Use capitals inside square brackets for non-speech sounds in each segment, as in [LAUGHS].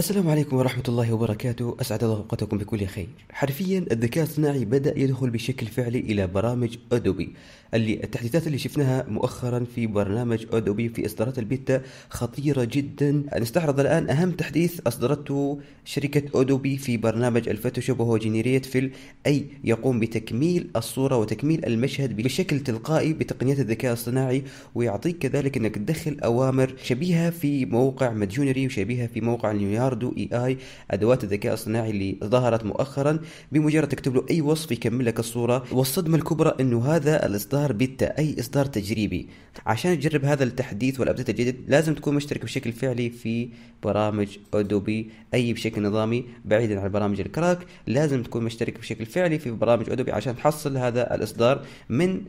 السلام عليكم ورحمة الله وبركاته أسعد الله أوقاتكم بكل خير حرفيا الذكاء الصناعي بدأ يدخل بشكل فعلي إلى برامج أدوبي اللي التحديثات اللي شفناها مؤخرا في برنامج أدوبي في إصدارات البيتا خطيرة جدا نستعرض الآن أهم تحديث أصدرته شركة أدوبي في برنامج الفوتوشوب وهو جينيريت فيل أي يقوم بتكميل الصورة وتكميل المشهد بشكل تلقائي بتقنيات الذكاء الصناعي ويعطيك كذلك أنك تدخل أوامر شبيهة في موقع مدجونري وشبيهة في موقع نيويورك باردو اي اي ادوات الذكاء الصناعي اللي ظهرت مؤخرا بمجرد تكتب له اي وصف يكمل لك الصوره والصدمه الكبرى انه هذا الاصدار بيتا اي اصدار تجريبي عشان تجرب هذا التحديث والابديت الجديد لازم تكون مشترك بشكل فعلي في برامج ادوبي اي بشكل نظامي بعيدا عن برامج الكراك لازم تكون مشترك بشكل فعلي في برامج ادوبي عشان تحصل هذا الاصدار من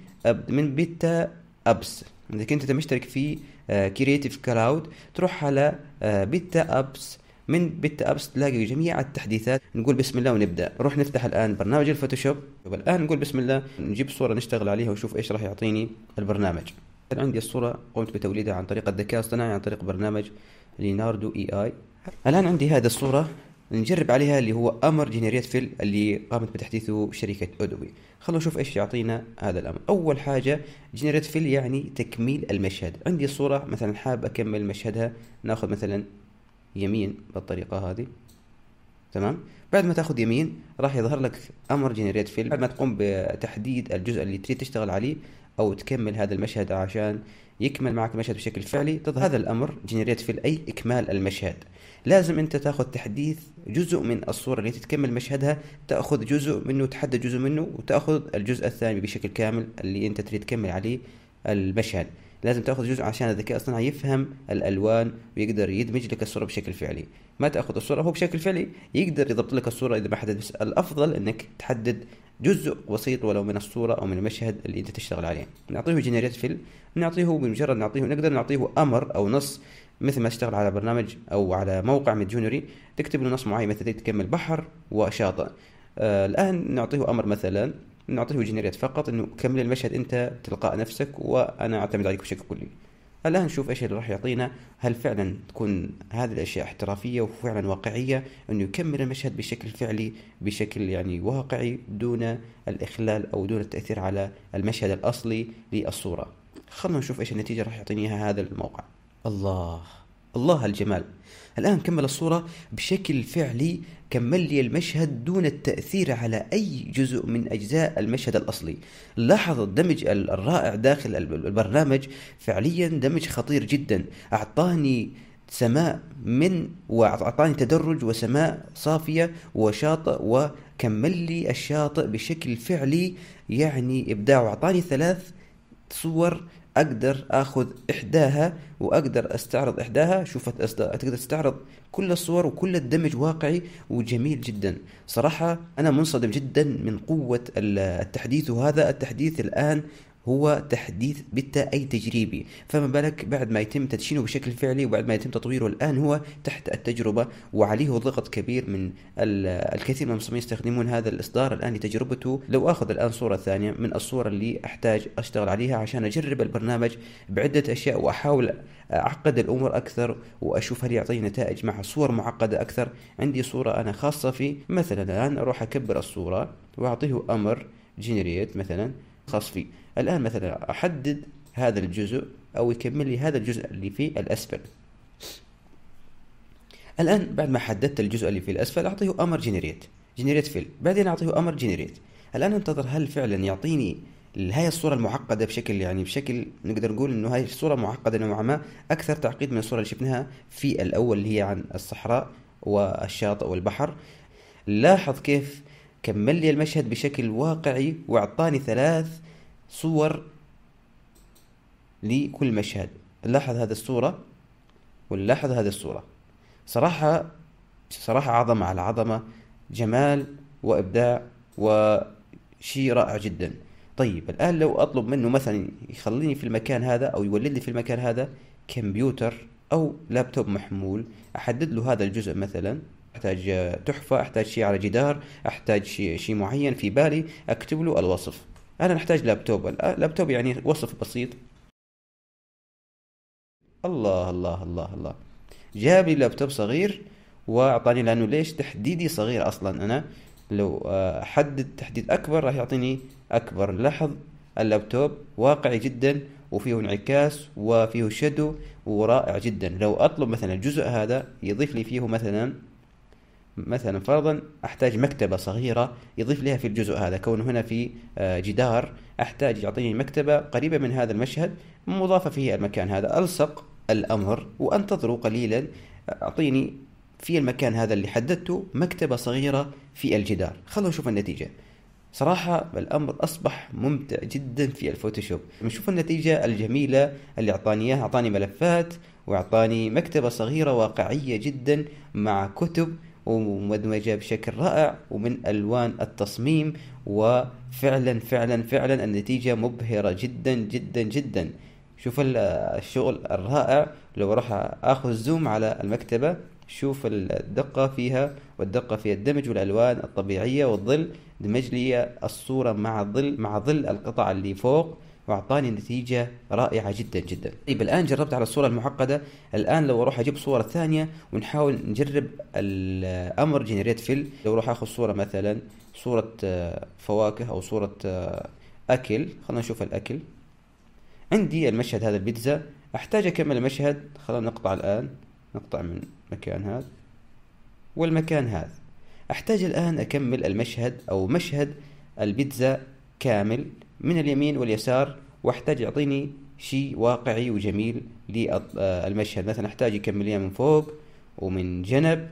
من بيتا ابس اذا كنت مشترك في كرييتيف آه، كلاود تروح على آه، بيتا ابس من بت ابس تلاقي جميع التحديثات نقول بسم الله ونبدا نروح نفتح الان برنامج الفوتوشوب طيب، الان نقول بسم الله نجيب صوره نشتغل عليها ونشوف ايش راح يعطيني البرنامج عندي الصوره قمت بتوليدها عن طريق الذكاء الاصطناعي عن طريق برنامج ليناردو اي اي الان عندي هذه الصوره نجرب عليها اللي هو امر جنريت فيل اللي قامت بتحديثه شركه ادوبي خلونا نشوف ايش يعطينا هذا الامر اول حاجه جنريت فيل يعني تكميل المشهد عندي صوره مثلا حاب اكمل مشهدها ناخذ مثلا يمين بالطريقه هذه تمام بعد ما تاخذ يمين راح يظهر لك امر جنريت فيل بعد ما تقوم بتحديد الجزء اللي تريد تشتغل عليه او تكمل هذا المشهد عشان يكمل معك المشهد بشكل فعلي تظهر هذا الامر جنريت فيل اي اكمال المشهد لازم انت تاخذ تحديث جزء من الصوره اللي تكمل مشهدها تاخذ جزء منه تحدد جزء منه وتاخذ الجزء الثاني بشكل كامل اللي انت تريد تكمل عليه المشهد لازم تاخذ جزء عشان الذكاء الاصطناعي يفهم الالوان ويقدر يدمج لك الصوره بشكل فعلي ما تاخذ الصوره هو بشكل فعلي يقدر يضبط لك الصوره اذا ما حدد بس الافضل انك تحدد جزء بسيط ولو من الصوره او من المشهد اللي انت تشتغل عليه نعطيه جنريت فيل نعطيه بمجرد نعطيه نقدر نعطيه امر او نص مثل ما اشتغل على برنامج او على موقع مجونري تكتب له نص معين مثلا تكمل بحر وشاطئ آه الان نعطيه امر مثلا انه جنريت فقط انه كمل المشهد انت تلقاء نفسك وانا اعتمد عليك بشكل كلي الان نشوف ايش اللي راح يعطينا هل فعلا تكون هذه الاشياء احترافيه وفعلا واقعيه انه يكمل المشهد بشكل فعلي بشكل يعني واقعي دون الاخلال او دون التاثير على المشهد الاصلي للصوره خلونا نشوف ايش النتيجه راح يعطيني هذا الموقع الله الله الجمال الآن كمل الصورة بشكل فعلي كمل لي المشهد دون التأثير على أي جزء من أجزاء المشهد الأصلي لاحظ الدمج الرائع داخل البرنامج فعليا دمج خطير جدا أعطاني سماء من وأعطاني تدرج وسماء صافية وشاطئ وكمل لي الشاطئ بشكل فعلي يعني إبداع وأعطاني ثلاث صور اقدر اخذ احداها واقدر استعرض احداها شوف تقدر تستعرض كل الصور وكل الدمج واقعي وجميل جدا صراحة انا منصدم جدا من قوة التحديث وهذا التحديث الان هو تحديث بتا اي تجريبي فما بالك بعد ما يتم تدشينه بشكل فعلي وبعد ما يتم تطويره الان هو تحت التجربه وعليه ضغط كبير من الكثير من المصممين يستخدمون هذا الاصدار الان لتجربته لو اخذ الان صوره ثانيه من الصور اللي احتاج اشتغل عليها عشان اجرب البرنامج بعده اشياء واحاول اعقد الامور اكثر واشوف هل يعطيني نتائج مع صور معقده اكثر عندي صوره انا خاصه في مثلا الان اروح اكبر الصوره واعطيه امر جنريت مثلا خاص فيه الآن مثلا أحدد هذا الجزء أو يكمل لي هذا الجزء اللي في الأسفل الآن بعد ما حددت الجزء اللي في الأسفل أعطيه أمر جنريت جنريت فيل بعدين أعطيه أمر جنريت الآن أنتظر هل فعلا يعطيني هاي الصورة المعقدة بشكل يعني بشكل نقدر نقول انه هاي الصورة معقدة نوعا ما اكثر تعقيد من الصورة اللي شفناها في الاول اللي هي عن الصحراء والشاطئ والبحر لاحظ كيف كمل لي المشهد بشكل واقعي واعطاني ثلاث صور لكل مشهد نلاحظ هذه الصورة ونلاحظ هذه الصورة صراحة صراحة عظمة على عظمة جمال وإبداع وشيء رائع جدا طيب الآن لو أطلب منه مثلا يخليني في المكان هذا أو يولد لي في المكان هذا كمبيوتر أو لابتوب محمول أحدد له هذا الجزء مثلا أحتاج تحفة أحتاج شيء على جدار أحتاج شيء معين في بالي أكتب له الوصف انا نحتاج لابتوب آه، لابتوب يعني وصف بسيط الله الله الله الله جاب لي لابتوب صغير واعطاني لانه ليش تحديدي صغير اصلا انا لو آه، احدد تحديد اكبر راح يعطيني اكبر لاحظ اللابتوب واقعي جدا وفيه انعكاس وفيه شدو ورائع جدا لو اطلب مثلا الجزء هذا يضيف لي فيه مثلا مثلا فرضا احتاج مكتبه صغيره يضيف لها في الجزء هذا كونه هنا في آه، جدار احتاج يعطيني مكتبه قريبه من هذا المشهد مضافه فيه المكان هذا الصق الامر وانتظر قليلا اعطيني في المكان هذا اللي حددته مكتبه صغيره في الجدار خلونا نشوف النتيجه صراحة الأمر أصبح ممتع جدا في الفوتوشوب نشوف النتيجة الجميلة اللي أعطاني إياها أعطاني ملفات وأعطاني مكتبة صغيرة واقعية جدا مع كتب ومدمجة بشكل رائع ومن ألوان التصميم وفعلا فعلا فعلا النتيجة مبهرة جدا جدا جدا شوف الشغل الرائع لو راح اخذ زوم على المكتبة شوف الدقة فيها والدقة في الدمج والألوان الطبيعية والظل دمج لي الصورة مع الظل مع ظل القطع اللي فوق واعطاني نتيجه رائعه جدا جدا طيب الان جربت على الصوره المعقده الان لو اروح اجيب صوره ثانيه ونحاول نجرب الامر جنريت فيل لو اروح اخذ صوره مثلا صوره آه، فواكه او صوره آه، اكل خلينا نشوف الاكل عندي المشهد هذا البيتزا احتاج اكمل المشهد خلينا نقطع الان نقطع من مكان هذا والمكان هذا احتاج الان اكمل المشهد او مشهد البيتزا كامل من اليمين واليسار واحتاج يعطيني شيء واقعي وجميل للمشهد مثلا احتاج يكمل من فوق ومن جنب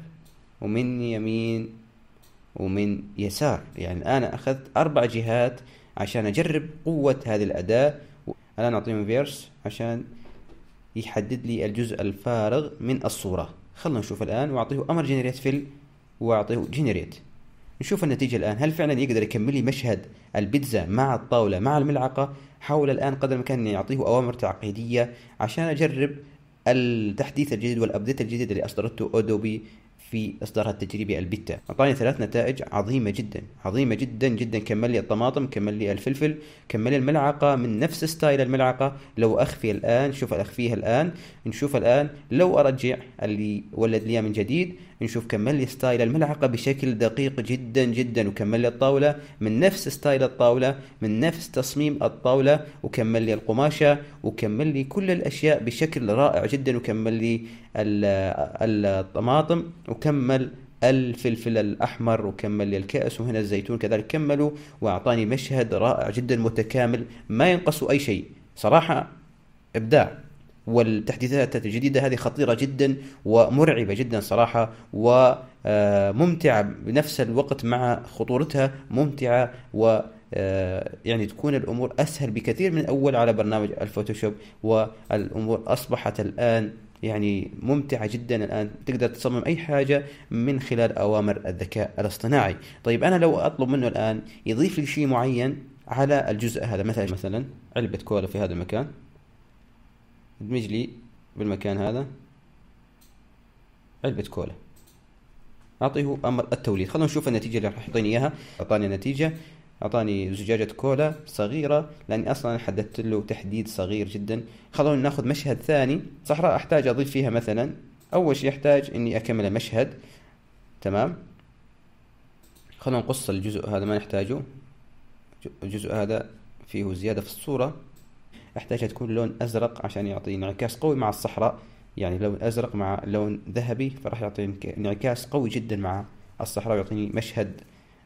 ومن يمين ومن يسار يعني انا اخذت اربع جهات عشان اجرب قوة هذه الاداة الان اعطيهم فيرس عشان يحدد لي الجزء الفارغ من الصورة خلنا نشوف الان واعطيه امر جنريت فيل واعطيه جنريت نشوف النتيجة الآن هل فعلا يقدر يكمل لي مشهد البيتزا مع الطاولة مع الملعقة حاول الآن قدر الإمكان أن يعطيه أوامر تعقيدية عشان أجرب التحديث الجديد والأبديت الجديد اللي أصدرته أودوبي في إصدارها التجريبي البيتا أعطاني ثلاث نتائج عظيمة جدا عظيمة جدا جدا كمل لي الطماطم كمل لي الفلفل كمل لي الملعقة من نفس ستايل الملعقة لو أخفي الآن شوف أخفيها الآن نشوف الآن لو أرجع اللي ولد لي من جديد نشوف كمل لي ستايل الملعقه بشكل دقيق جدا جدا وكمل لي الطاوله من نفس ستايل الطاوله من نفس تصميم الطاوله وكمل لي القماشه وكمل لي كل الاشياء بشكل رائع جدا وكمل لي الطماطم وكمل الفلفل الاحمر وكمل لي الكاس وهنا الزيتون كذلك كملوا واعطاني مشهد رائع جدا متكامل ما ينقص اي شيء صراحه ابداع والتحديثات الجديدة هذه خطيرة جدا ومرعبة جدا صراحة وممتعة بنفس الوقت مع خطورتها ممتعة و آه، يعني تكون الأمور أسهل بكثير من أول على برنامج الفوتوشوب والأمور أصبحت الآن يعني ممتعة جدا الآن تقدر تصمم أي حاجة من خلال أوامر الذكاء الاصطناعي طيب أنا لو أطلب منه الآن يضيف لي شيء معين على الجزء هذا مثلا مثلا علبة كولا في هذا المكان ادمج لي بالمكان هذا علبة كولا أعطيه أمر التوليد خلونا نشوف النتيجة اللي راح يعطيني إياها أعطاني نتيجة أعطاني زجاجة كولا صغيرة لأني أصلا حددت له تحديد صغير جدا خلونا ناخذ مشهد ثاني صحراء أحتاج أضيف فيها مثلا أول شيء أحتاج إني أكمل مشهد تمام خلونا نقص الجزء هذا ما نحتاجه الجزء هذا فيه زيادة في الصورة احتاج تكون لون ازرق عشان يعطي انعكاس قوي مع الصحراء يعني لون ازرق مع لون ذهبي فراح يعطي انعكاس قوي جدا مع الصحراء ويعطيني مشهد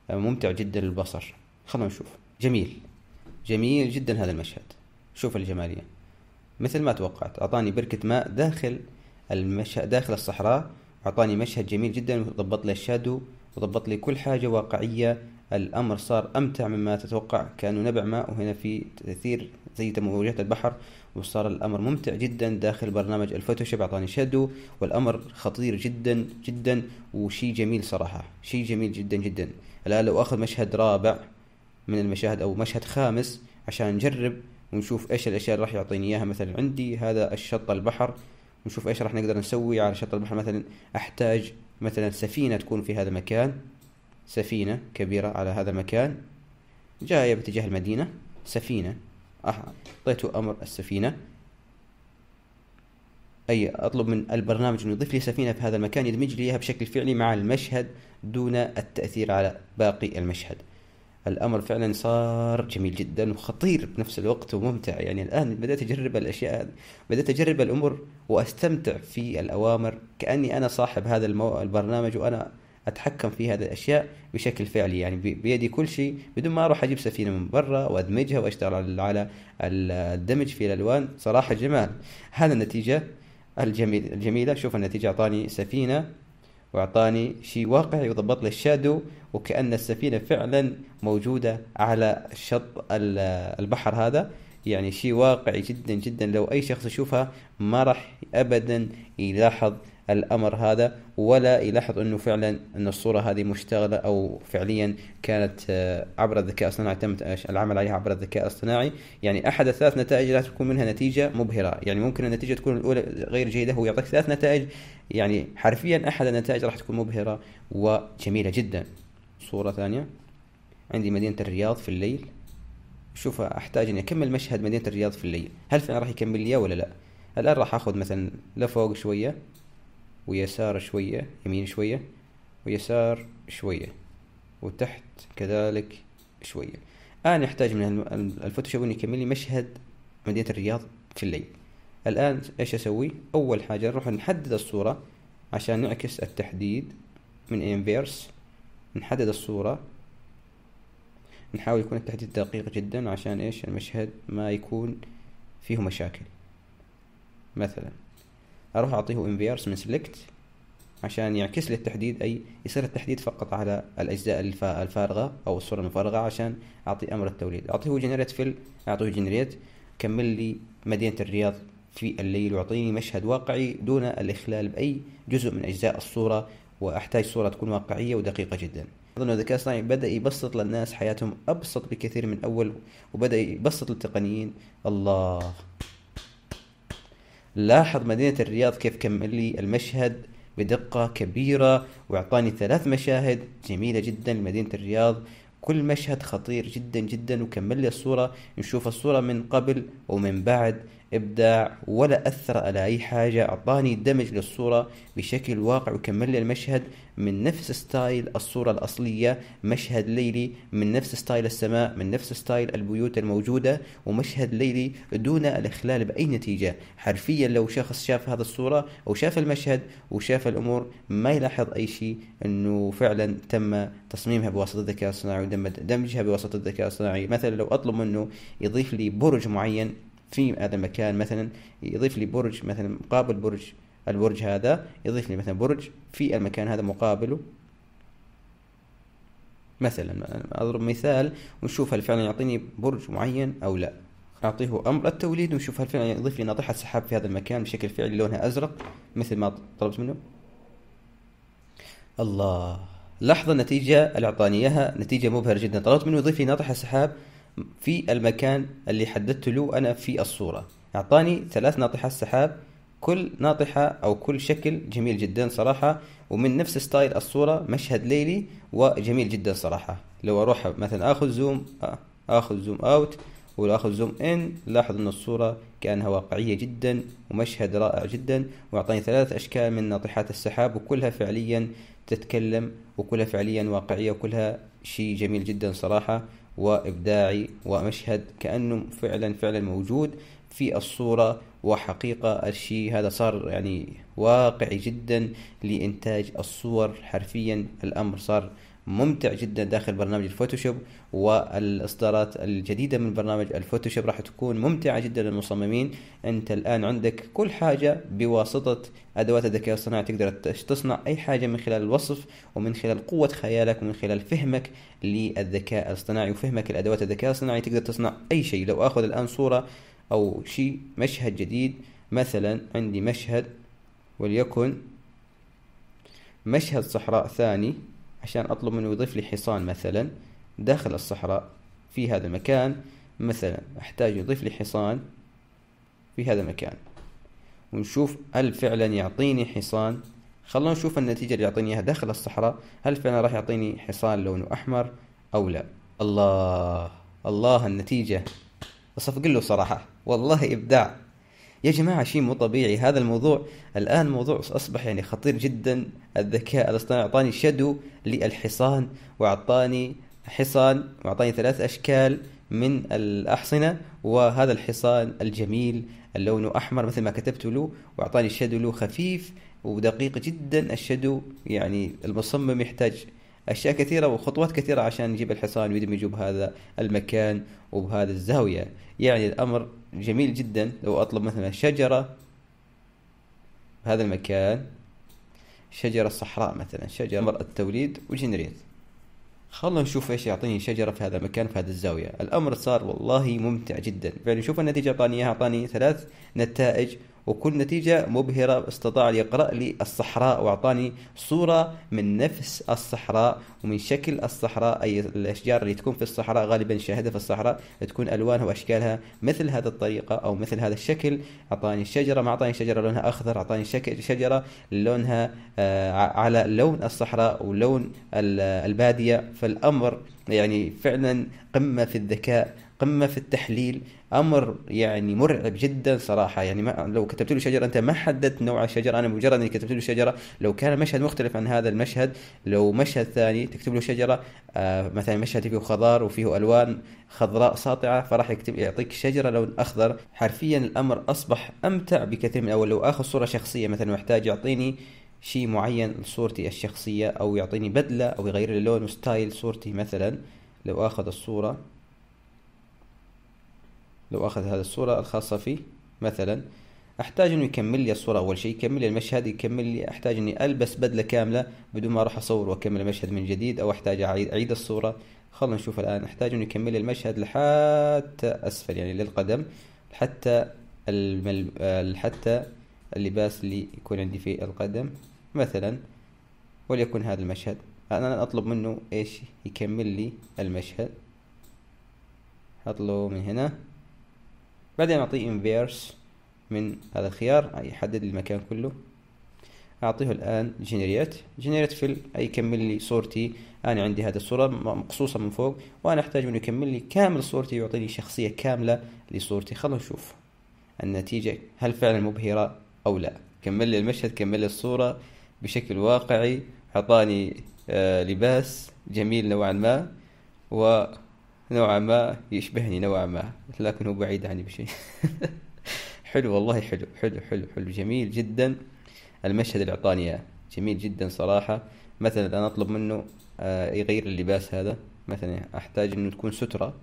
آه، ممتع جدا للبصر خلونا نشوف جميل جميل جدا هذا المشهد شوف الجمالية مثل ما توقعت أعطاني بركة ماء داخل المشهد داخل الصحراء أعطاني مشهد جميل جدا وضبط لي الشادو وضبط لي كل حاجة واقعية الأمر صار أمتع مما تتوقع كأنه نبع ماء وهنا في تأثير زي تموجات البحر وصار الأمر ممتع جدا داخل برنامج الفوتوشوب أعطاني شادو والأمر خطير جدا جدا وشي جميل صراحة شي جميل جدا جدا الآن لو أخذ مشهد رابع من المشاهد أو مشهد خامس عشان نجرب ونشوف ايش الاشياء اللي راح يعطيني اياها مثلا عندي هذا الشط البحر ونشوف ايش راح نقدر نسوي على شط البحر مثلا احتاج مثلا سفينه تكون في هذا المكان سفينة كبيرة على هذا المكان جاية باتجاه المدينة سفينة أعطيته أمر السفينة أي أطلب من البرنامج أن يضيف لي سفينة في هذا المكان يدمج لي إياها بشكل فعلي مع المشهد دون التأثير على باقي المشهد الأمر فعلا صار جميل جدا وخطير بنفس الوقت وممتع يعني الآن بدأت أجرب الأشياء بدأت أجرب الأمور وأستمتع في الأوامر كأني أنا صاحب هذا المو... البرنامج وأنا اتحكم في هذه الاشياء بشكل فعلي يعني بيدي كل شيء بدون ما اروح اجيب سفينه من برا وادمجها واشتغل على الدمج في الالوان صراحه جمال هذا النتيجه الجميل الجميله شوف النتيجه اعطاني سفينه واعطاني شيء واقعي وضبط لي الشادو وكان السفينه فعلا موجوده على شط البحر هذا يعني شيء واقعي جدا جدا لو اي شخص يشوفها ما راح ابدا يلاحظ الأمر هذا ولا يلاحظ أنه فعلا أن الصورة هذه مشتغلة أو فعليا كانت آه، عبر الذكاء الصناعي تم آه، العمل عليها عبر الذكاء الصناعي يعني أحد الثلاث نتائج لا تكون منها نتيجة مبهرة يعني ممكن النتيجة تكون الأولى غير جيدة هو يعطيك ثلاث نتائج يعني حرفيا أحد النتائج راح تكون مبهرة وجميلة جدا صورة ثانية عندي مدينة الرياض في الليل شوف احتاج اني اكمل مشهد مدينه الرياض في الليل هل فعلا راح يكمل لي ولا لا الان راح اخذ مثلا لفوق شويه ويسار شوية يمين شوية ويسار شوية وتحت كذلك شوية الآن يحتاج من الفوتوشوب أن يكمل لي مشهد مدينة الرياض في الليل الآن إيش أسوي؟ أول حاجة نروح نحدد الصورة عشان نعكس التحديد من انفيرس نحدد الصورة نحاول يكون التحديد دقيق جدا عشان إيش المشهد ما يكون فيه مشاكل مثلا اروح اعطيه انفيرس من سلكت عشان يعكس لي التحديد اي يصير التحديد فقط على الاجزاء الفارغه او الصوره المفرغه عشان اعطي امر التوليد اعطيه جنريت فيل اعطيه جنريت كمل لي مدينه الرياض في الليل واعطيني مشهد واقعي دون الاخلال باي جزء من اجزاء الصوره واحتاج صوره تكون واقعيه ودقيقه جدا اظن الذكاء الصناعي بدا يبسط للناس حياتهم ابسط بكثير من اول وبدا يبسط للتقنيين الله لاحظ مدينة الرياض كيف كمل لي المشهد بدقة كبيرة وأعطاني ثلاث مشاهد جميلة جدا لمدينة الرياض كل مشهد خطير جدا جدا وكمل لي الصورة نشوف الصورة من قبل ومن بعد إبداع ولا أثر على أي حاجة أعطاني دمج للصورة بشكل واقع وكمل لي المشهد من نفس ستايل الصورة الأصلية مشهد ليلي من نفس ستايل السماء من نفس ستايل البيوت الموجودة ومشهد ليلي دون الإخلال بأي نتيجة حرفيا لو شخص شاف هذا الصورة أو شاف المشهد وشاف الأمور ما يلاحظ أي شيء أنه فعلا تم تصميمها بواسطة الذكاء الصناعي ودمجها بواسطة الذكاء الصناعي مثلا لو أطلب منه يضيف لي برج معين في هذا المكان مثلا يضيف لي برج مثلا مقابل برج البرج هذا يضيف لي مثلا برج في المكان هذا مقابله مثلا اضرب مثال ونشوف هل فعلا يعطيني برج معين او لا اعطيه امر التوليد ونشوف هل فعلا يضيف لي ناطحه سحاب في هذا المكان بشكل فعلي لونها ازرق مثل ما طلبت منه الله لحظة النتيجة اللي أعطاني إياها نتيجة مبهرة جدا طلبت منه يضيف لي ناطحة سحاب في المكان اللي حددت له أنا في الصورة أعطاني ثلاث ناطحات سحاب كل ناطحة أو كل شكل جميل جدا صراحة ومن نفس ستايل الصورة مشهد ليلي وجميل جدا صراحة لو أروح مثلا أخذ زوم آه، أخذ زوم أوت وأخذ زوم إن لاحظ أن الصورة كأنها واقعية جدا ومشهد رائع جدا وأعطاني ثلاث أشكال من ناطحات السحاب وكلها فعليا تتكلم وكلها فعليا واقعية وكلها شيء جميل جدا صراحة وإبداعي ومشهد كأنه فعلا فعلا موجود في الصورة وحقيقة الشيء هذا صار يعني واقعي جدا لإنتاج الصور حرفيا الأمر صار ممتع جدا داخل برنامج الفوتوشوب والاصدارات الجديده من برنامج الفوتوشوب راح تكون ممتعه جدا للمصممين انت الان عندك كل حاجه بواسطه ادوات الذكاء الصناعي تقدر تصنع اي حاجه من خلال الوصف ومن خلال قوه خيالك ومن خلال فهمك للذكاء الاصطناعي وفهمك لادوات الذكاء الاصطناعي تقدر تصنع اي شيء لو اخذ الان صوره او شيء مشهد جديد مثلا عندي مشهد وليكن مشهد صحراء ثاني عشان أطلب منه يضيف لي حصان مثلا داخل الصحراء في هذا المكان مثلا أحتاج يضيف لي حصان في هذا المكان ونشوف هل فعلا يعطيني حصان خلونا نشوف النتيجة اللي يعطيني إياها داخل الصحراء هل فعلا راح يعطيني حصان لونه أحمر أو لا الله الله النتيجة أصفق له صراحة والله إبداع يا جماعه شيء مو طبيعي هذا الموضوع الان موضوع اصبح يعني خطير جدا الذكاء الاصطناعي اعطاني شدو للحصان واعطاني حصان واعطاني ثلاث اشكال من الاحصنه وهذا الحصان الجميل اللون احمر مثل ما كتبت له واعطاني شدو له خفيف ودقيق جدا الشدو يعني المصمم يحتاج اشياء كثيره وخطوات كثيره عشان نجيب الحصان ويدمجه بهذا المكان وبهذا الزاويه يعني الامر جميل جدا لو اطلب مثلا شجره بهذا المكان شجرة صحراء مثلا شجرة مرأة وجنريت خلنا نشوف ايش يعطيني شجرة في هذا المكان في هذه الزاوية الامر صار والله ممتع جدا يعني شوف النتيجة اعطاني اياها اعطاني ثلاث نتائج وكل نتيجة مبهرة استطاع يقرأ لي الصحراء وأعطاني صورة من نفس الصحراء ومن شكل الصحراء أي الأشجار اللي تكون في الصحراء غالبا شاهدها في الصحراء تكون ألوانها وأشكالها مثل هذا الطريقة أو مثل هذا الشكل أعطاني شجرة ما أعطاني شجرة لونها أخضر أعطاني شكل شجرة لونها آه، على لون الصحراء ولون البادية فالأمر يعني فعلا قمة في الذكاء قمة في التحليل امر يعني مرعب جدا صراحه يعني ما لو كتبت له شجره انت ما حددت نوع الشجره انا مجرد اني كتبت له شجره لو كان المشهد مختلف عن هذا المشهد لو مشهد ثاني تكتب له شجره آه مثلا مشهد فيه خضار وفيه الوان خضراء ساطعه فراح يكتب يعطيك شجره لون اخضر حرفيا الامر اصبح امتع بكثير من اول لو اخذ صوره شخصيه مثلا واحتاج يعطيني شيء معين لصورتي الشخصية أو يعطيني بدلة أو يغير لي لون وستايل صورتي مثلا لو آخذ الصورة لو أخذ هذه الصورة الخاصة فيه مثلا أحتاج إنه يكمل لي الصورة أول شيء يكمل لي المشهد يكمل لي أحتاج إني ألبس بدلة كاملة بدون ما أروح أصور وأكمل المشهد من جديد أو أحتاج أعيد, أعيد الصورة خلنا نشوف الآن أحتاج إنه يكمل لي المشهد لحتى أسفل يعني للقدم حتى المل... آه، حتى اللباس اللي يكون عندي في القدم مثلا وليكن هذا المشهد أنا أطلب منه إيش يكمل لي المشهد أطلبه من هنا بعدين اعطيه انفيرس من هذا الخيار يعني يحدد المكان كله اعطيه الان جنريت جنريت فيل يكمل لي صورتي انا عندي هذه الصوره مقصوصه من فوق وانا احتاج انه يكمل لي كامل صورتي ويعطيني شخصيه كامله لصورتي خلونا نشوف النتيجه هل فعلا مبهره او لا كمل لي المشهد كمل لي الصوره بشكل واقعي اعطاني آه لباس جميل نوعا ما و نوعا ما يشبهني نوعا ما لكن هو بعيد عني بشيء [LAUGHS] حلو والله حلو حلو حلو حلو جميل جدا المشهد اللي اعطاني اياه جميل جدا صراحه مثلا انا اطلب منه آه، يغير اللباس هذا مثلا احتاج انه تكون ستره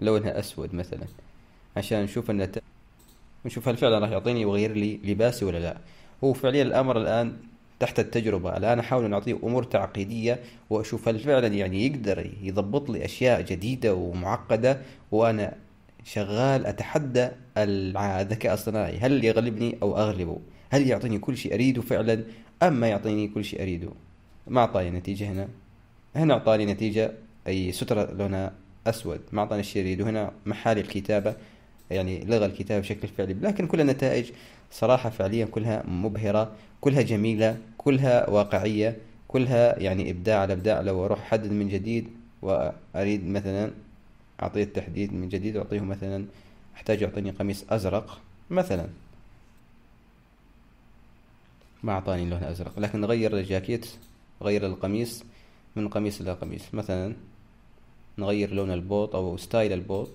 لونها اسود مثلا عشان نشوف النتائج ونشوف هل فعلا راح يعطيني ويغير لي لباسي ولا لا هو فعليا الامر الان تحت التجربة الآن أحاول أن أعطيه أمور تعقيدية وأشوف هل فعلا يعني يقدر يضبط لي أشياء جديدة ومعقدة وأنا شغال أتحدى الذكاء الصناعي هل يغلبني أو أغلبه هل يعطيني كل شيء أريده فعلا أم ما يعطيني كل شيء أريده ما أعطاني نتيجة هنا هنا أعطاني نتيجة أي سترة لونها أسود ما أعطاني الشيء أريده هنا محالي الكتابة يعني لغى الكتاب بشكل فعلي لكن كل النتائج صراحة فعليا كلها مبهرة كلها جميلة كلها واقعية كلها يعني إبداع على إبداع لو أروح أحدد من جديد وأريد مثلا أعطيه التحديد من جديد وأعطيه مثلا أحتاج يعطيني قميص أزرق مثلا ما أعطاني لون أزرق لكن غير الجاكيت غير القميص من قميص إلى قميص مثلا نغير لون البوط أو ستايل البوط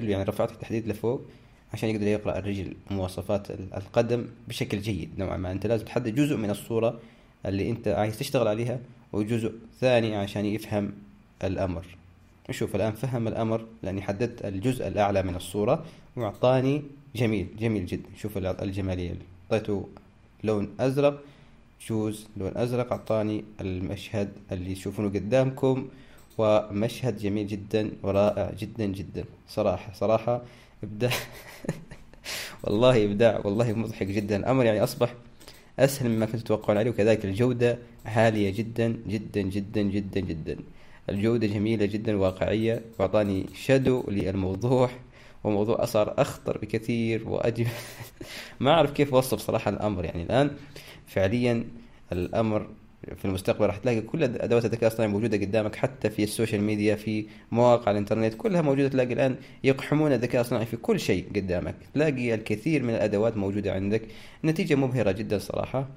رفعت له يعني رفعت التحديد لفوق عشان يقدر يقرا الرجل مواصفات القدم بشكل جيد نوعا ما انت لازم تحدد جزء من الصوره اللي انت عايز تشتغل عليها وجزء ثاني عشان يفهم الامر شوف الان فهم الامر لاني حددت الجزء الاعلى من الصوره واعطاني جميل جميل جدا شوف الجماليه اعطيته لون ازرق جوز لون ازرق اعطاني المشهد اللي تشوفونه قدامكم ومشهد جميل جدا ورائع جدا جدا صراحة صراحة إبداع [LAUGHS] والله إبداع والله مضحك جدا الأمر يعني أصبح أسهل مما كنت تتوقعون عليه وكذلك الجودة عالية جدا جدا جدا جدا جدا الجودة جميلة جدا واقعية وأعطاني شادو للموضوع وموضوع أصار أخطر بكثير وأجمل [LAUGHS] ما أعرف كيف أوصف صراحة الأمر يعني الآن فعليا الأمر في المستقبل راح تلاقي كل ادوات الذكاء الاصطناعي موجوده قدامك حتى في السوشيال ميديا في مواقع الانترنت كلها موجوده تلاقي الان يقحمون الذكاء الاصطناعي في كل شيء قدامك تلاقي الكثير من الادوات موجوده عندك نتيجه مبهره جدا صراحه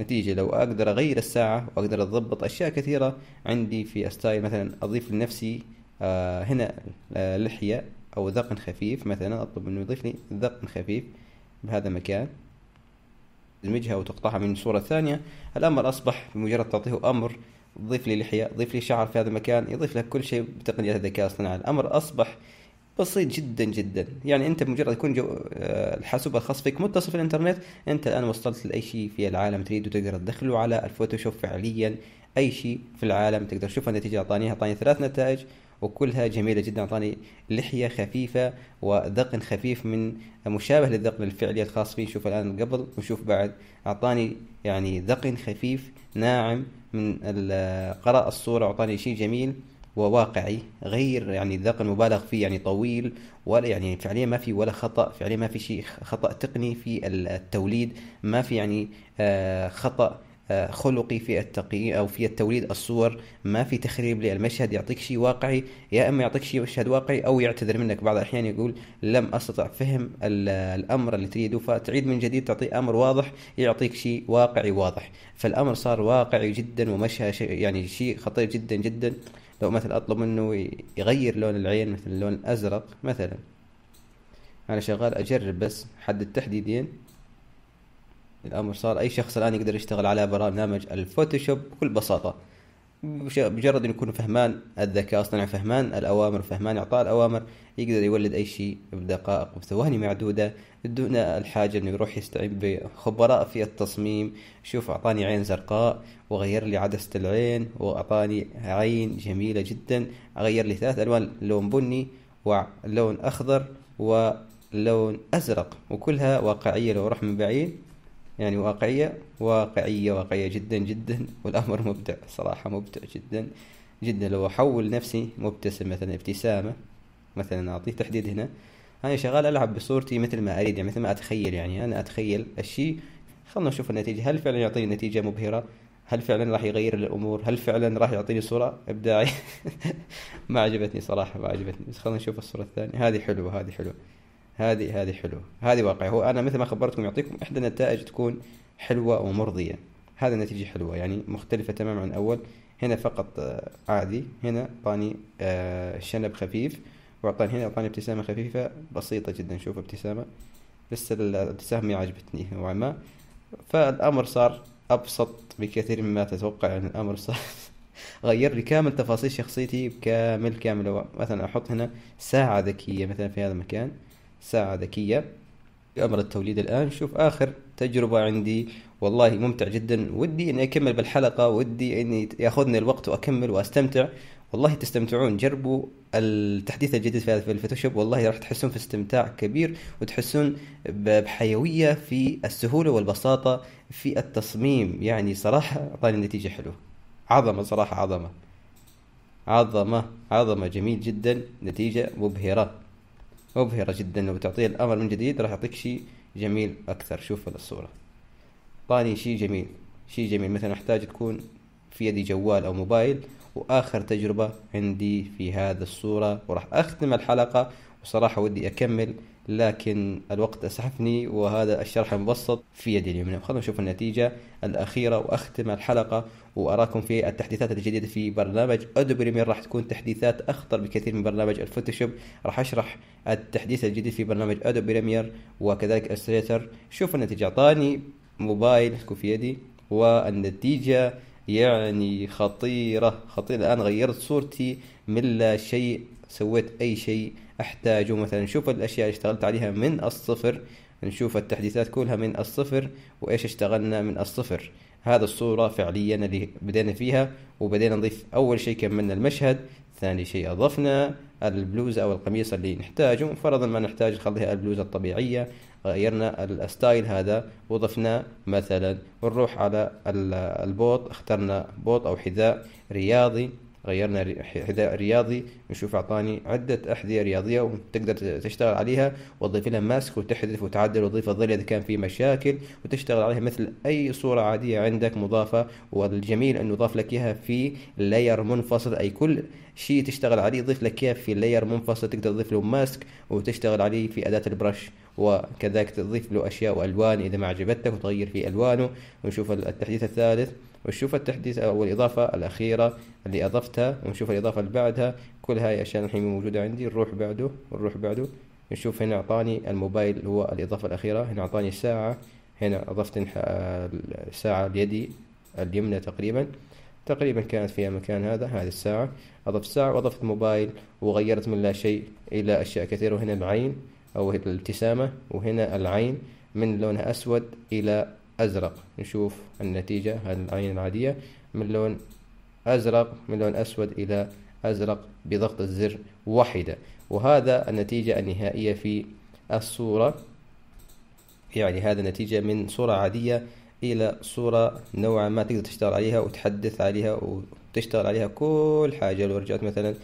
نتيجة لو أقدر أغير الساعة وأقدر أضبط أشياء كثيرة عندي في ستايل مثلا أضيف لنفسي آه، هنا آه، لحية أو ذقن خفيف مثلا أطلب منه يضيف لي ذقن خفيف بهذا المكان تدمجها وتقطعها من صورة ثانية الأمر أصبح بمجرد تعطيه أمر ضيف لي لحية ضيف لي شعر في هذا المكان يضيف لك كل شيء بتقنيات الذكاء الاصطناعي الأمر أصبح بسيط جدا جدا يعني انت بمجرد يكون جو آه، الحاسوب الخاص فيك متصل في الانترنت انت الان وصلت لاي شيء في العالم تريده تقدر تدخله على الفوتوشوب فعليا اي شيء في العالم تقدر تشوف النتيجه اعطانيها اعطاني ثلاث نتائج وكلها جميلة جدا أعطاني لحية خفيفة وذقن خفيف من مشابه للذقن الفعلي الخاص فيه شوف الآن قبل وشوف بعد أعطاني يعني ذقن خفيف ناعم من قراء الصورة أعطاني شيء جميل وواقعي غير يعني الذقن مبالغ فيه يعني طويل ولا يعني فعليا ما في ولا خطا فعليا ما في شيء خطا تقني في التوليد ما في يعني آه، خطا خلقي في التقييم او في التوليد الصور ما في تخريب للمشهد يعطيك شيء واقعي يا اما يعطيك شيء مشهد واقعي او يعتذر منك بعض الاحيان يقول لم استطع فهم الامر اللي تريده فتعيد من جديد تعطيه امر واضح يعطيك شيء واقعي واضح فالامر صار واقعي جدا ومشهد يعني شيء خطير جدا جدا لو مثلا اطلب منه يغير لون العين مثل اللون الازرق مثلا انا شغال اجرب بس حد التحديدين الامر صار اي شخص الان يقدر يشتغل على برنامج الفوتوشوب بكل بساطه مجرد انه يكون فهمان الذكاء الاصطناعي فهمان الاوامر فهمان اعطاء الاوامر يقدر يولد اي شيء بدقائق وثواني معدوده دون الحاجه انه يروح يستعين بخبراء في التصميم شوف اعطاني عين زرقاء وغير لي عدسه العين واعطاني عين جميله جدا غير لي ثلاث الوان لون بني ولون اخضر ولون ازرق وكلها واقعيه لو رحت من بعيد يعني واقعية واقعية واقعية جدا جدا [LAUGHS] والأمر مبدع صراحة مبدع جدا جدا لو أحول نفسي مبتسم مثلا ابتسامة مثلا أعطيه تحديد هنا أنا شغال ألعب بصورتي مثل ما أريد يعني مثل ما أتخيل يعني أنا أتخيل الشيء خلنا نشوف النتيجة هل فعلا يعطيني نتيجة مبهرة هل فعلا راح يغير الأمور هل فعلا راح يعطيني صورة إبداعية [LAUGHS] ما عجبتني صراحة ما عجبتني بس خلنا نشوف الصورة الثانية هذه حلوة هذه حلوة هذه هذه حلوه هذه واقع هو انا مثل ما خبرتكم يعطيكم احدى النتائج تكون حلوه ومرضيه هذا النتيجه حلوه يعني مختلفه تماما عن اول هنا فقط آه، عادي هنا اعطاني آه، شنب خفيف واعطاني هنا اعطاني ابتسامه خفيفه بسيطه جدا شوف ابتسامه لسه الابتسامه ما عجبتني نوعا ما فالامر صار ابسط بكثير مما تتوقع يعني الامر صار [LAUGHS] غير لي كامل تفاصيل شخصيتي بكامل كامل مثلا احط هنا ساعه ذكيه مثلا في هذا المكان ساعة ذكية بأمر التوليد الآن شوف آخر تجربة عندي والله ممتع جدا ودي إني أكمل بالحلقة ودي إني ياخذني الوقت وأكمل وأستمتع والله تستمتعون جربوا التحديث الجديد في الفوتوشوب والله راح تحسون في استمتاع كبير وتحسون بحيوية في السهولة والبساطة في التصميم يعني صراحة أعطاني نتيجة حلوة عظمة صراحة عظمة عظمة عظمة جميل جدا نتيجة مبهرة مبهرة جدا لو تعطيه الأمر من جديد راح يعطيك شيء جميل أكثر شوف الصورة ثاني شيء جميل شيء جميل مثلا أحتاج تكون في يدي جوال أو موبايل وآخر تجربة عندي في هذا الصورة وراح أختم الحلقة وصراحة ودي أكمل لكن الوقت أسعفني وهذا الشرح المبسط في يدي اليمنى خلونا نشوف النتيجة الأخيرة وأختم الحلقة وأراكم في التحديثات الجديدة في برنامج ادوبريمير راح تكون تحديثات أخطر بكثير من برنامج الفوتوشوب راح أشرح التحديث الجديد في برنامج ادوبريمير بريمير وكذلك الستريتر شوف النتيجة أعطاني موبايل في يدي والنتيجة يعني خطيرة خطيرة الآن غيرت صورتي من لا شيء سويت اي شيء احتاجه مثلا شوف الاشياء اللي اشتغلت عليها من الصفر نشوف التحديثات كلها من الصفر وايش اشتغلنا من الصفر هذا الصورة فعليا اللي بدينا فيها وبدينا نضيف أول شيء كملنا المشهد ثاني شيء أضفنا البلوزة أو القميص اللي نحتاجه فرضا ما نحتاج نخليها البلوزة الطبيعية غيرنا الستايل هذا وضفنا مثلا ونروح على البوط اخترنا بوط أو حذاء رياضي غيرنا حذاء رياضي نشوف اعطاني عده احذيه رياضيه وتقدر تشتغل عليها وتضيف لها ماسك وتحذف وتعدل وتضيف الظل اذا كان في مشاكل وتشتغل عليها مثل اي صوره عاديه عندك مضافه والجميل انه ضاف لك اياها في لاير منفصل اي كل شيء تشتغل عليه ضيف لك اياه في لاير منفصل تقدر تضيف له ماسك وتشتغل عليه في اداه البرش وكذلك تضيف له اشياء والوان اذا ما عجبتك وتغير في الوانه ونشوف التحديث الثالث ونشوف التحديث أو الإضافة الأخيرة اللي أضفتها ونشوف الإضافة اللي بعدها كل هاي الأشياء الحين موجودة عندي نروح بعده نروح بعده نشوف هنا أعطاني الموبايل هو الإضافة الأخيرة هنا أعطاني الساعة هنا أضفت الساعة بيدي اليمنى تقريبا تقريبا كانت فيها مكان هذا هذه الساعة أضفت ساعة وأضفت موبايل وغيرت من لا شيء إلى أشياء كثيرة وهنا العين أو الابتسامة وهنا العين من لونها أسود إلى أزرق نشوف النتيجة هذه العين العادية من لون أزرق من لون أسود إلى أزرق بضغط الزر واحدة وهذا النتيجة النهائية في الصورة يعني هذا نتيجة من صورة عادية إلى صورة نوعا ما تقدر تشتغل عليها وتحدث عليها وتشتغل عليها كل حاجة لو رجعت مثلا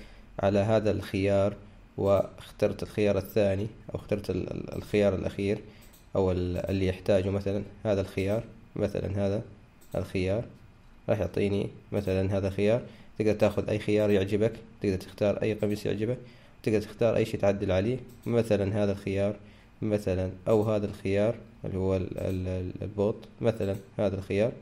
على هذا الخيار واخترت الخيار الثاني أو اخترت الخيار الأخير أو اللي يحتاجه مثلا هذا الخيار مثلا هذا الخيار راح يعطيني مثلا هذا خيار تقدر تاخذ أي خيار يعجبك تقدر تختار أي قميص يعجبك تقدر تختار أي شيء تعدل عليه مثلا هذا الخيار مثلا أو هذا الخيار اللي هو البوط مثلا هذا الخيار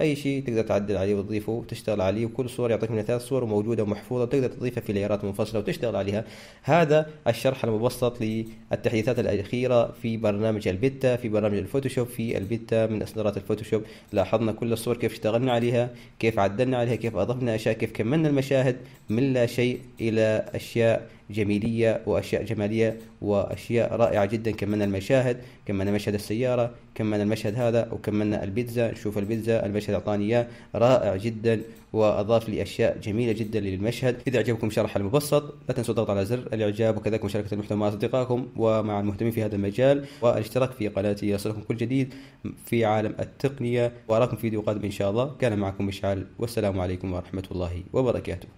اي شيء تقدر تعدل عليه وتضيفه وتشتغل عليه وكل صور يعطيك منها ثلاث صور موجوده ومحفوظه تقدر تضيفها في ليرات منفصله وتشتغل عليها هذا الشرح المبسط للتحديثات الاخيره في برنامج البيتا في برنامج الفوتوشوب في البيتا من اصدارات الفوتوشوب لاحظنا كل الصور كيف اشتغلنا عليها كيف عدلنا عليها كيف اضفنا اشياء كيف كملنا المشاهد من لا شيء الى اشياء جميلية وأشياء جمالية وأشياء رائعة جدا كملنا المشاهد كملنا مشهد السيارة كملنا المشهد هذا وكملنا البيتزا نشوف البيتزا المشهد أعطاني إياه رائع جدا وأضاف لي أشياء جميلة جدا للمشهد إذا أعجبكم شرح المبسط لا تنسوا الضغط على زر الإعجاب وكذلك مشاركة المحتوى مع أصدقائكم ومع المهتمين في هذا المجال والاشتراك في قناتي يصلكم كل جديد في عالم التقنية وأراكم في فيديو قادم إن شاء الله كان معكم مشعل والسلام عليكم ورحمة الله وبركاته